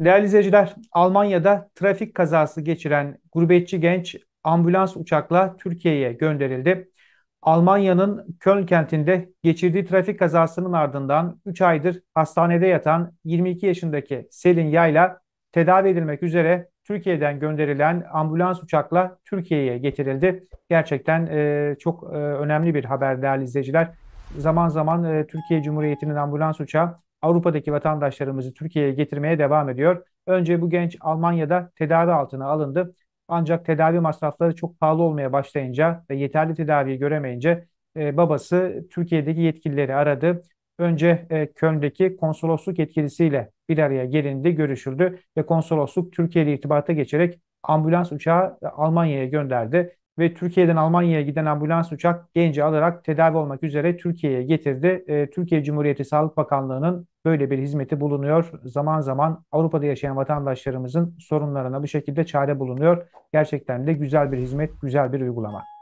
Değerli izleyiciler, Almanya'da trafik kazası geçiren gurbetçi genç ambulans uçakla Türkiye'ye gönderildi. Almanya'nın Köln kentinde geçirdiği trafik kazasının ardından 3 aydır hastanede yatan 22 yaşındaki Selin Yayla tedavi edilmek üzere Türkiye'den gönderilen ambulans uçakla Türkiye'ye getirildi. Gerçekten e, çok e, önemli bir haber değerli izleyiciler. Zaman zaman e, Türkiye Cumhuriyeti'nin ambulans uçağı Avrupa'daki vatandaşlarımızı Türkiye'ye getirmeye devam ediyor. Önce bu genç Almanya'da tedavi altına alındı. Ancak tedavi masrafları çok pahalı olmaya başlayınca ve yeterli tedaviyi göremeyince e, babası Türkiye'deki yetkilileri aradı. Önce e, Köln'deki konsolosluk yetkilisiyle bir araya gelindi, görüşüldü ve konsolosluk Türkiye irtibata geçerek ambulans uçağı e, Almanya'ya gönderdi ve Türkiye'den Almanya'ya giden ambulans uçak genci alarak tedavi olmak üzere Türkiye'ye getirdi. E, Türkiye Cumhuriyeti Sağlık Bakanlığı'nın böyle bir hizmeti bulunuyor. Zaman zaman Avrupa'da yaşayan vatandaşlarımızın sorunlarına bu şekilde çare bulunuyor. Gerçekten de güzel bir hizmet, güzel bir uygulama.